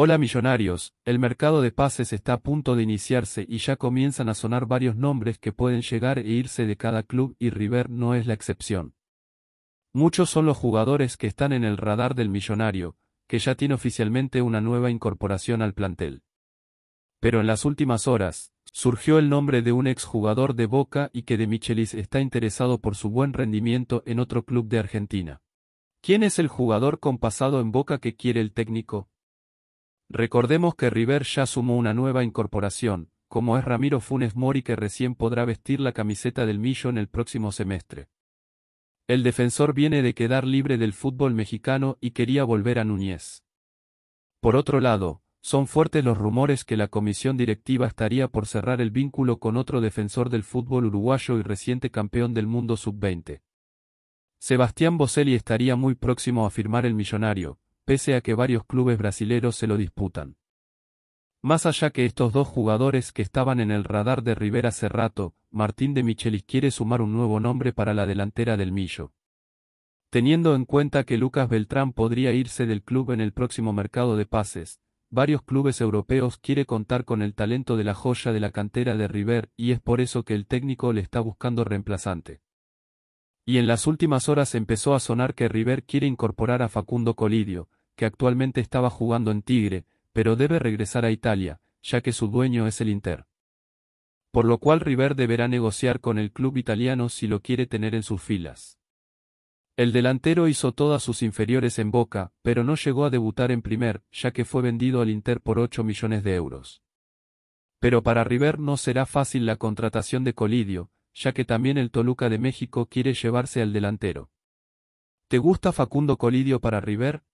Hola millonarios, el mercado de pases está a punto de iniciarse y ya comienzan a sonar varios nombres que pueden llegar e irse de cada club y River no es la excepción. Muchos son los jugadores que están en el radar del millonario, que ya tiene oficialmente una nueva incorporación al plantel. Pero en las últimas horas, surgió el nombre de un exjugador de Boca y que de Michelis está interesado por su buen rendimiento en otro club de Argentina. ¿Quién es el jugador con pasado en Boca que quiere el técnico? Recordemos que River ya sumó una nueva incorporación, como es Ramiro Funes Mori que recién podrá vestir la camiseta del Millo en el próximo semestre. El defensor viene de quedar libre del fútbol mexicano y quería volver a Núñez. Por otro lado, son fuertes los rumores que la comisión directiva estaría por cerrar el vínculo con otro defensor del fútbol uruguayo y reciente campeón del mundo sub-20. Sebastián Boselli estaría muy próximo a firmar el millonario, pese a que varios clubes brasileros se lo disputan. Más allá que estos dos jugadores que estaban en el radar de Rivera hace rato, Martín de Michelis quiere sumar un nuevo nombre para la delantera del Millo. Teniendo en cuenta que Lucas Beltrán podría irse del club en el próximo mercado de pases, varios clubes europeos quiere contar con el talento de la joya de la cantera de River y es por eso que el técnico le está buscando reemplazante. Y en las últimas horas empezó a sonar que River quiere incorporar a Facundo Colidio, que actualmente estaba jugando en Tigre, pero debe regresar a Italia, ya que su dueño es el Inter. Por lo cual River deberá negociar con el club italiano si lo quiere tener en sus filas. El delantero hizo todas sus inferiores en Boca, pero no llegó a debutar en primer, ya que fue vendido al Inter por 8 millones de euros. Pero para River no será fácil la contratación de Colidio, ya que también el Toluca de México quiere llevarse al delantero. ¿Te gusta Facundo Colidio para River?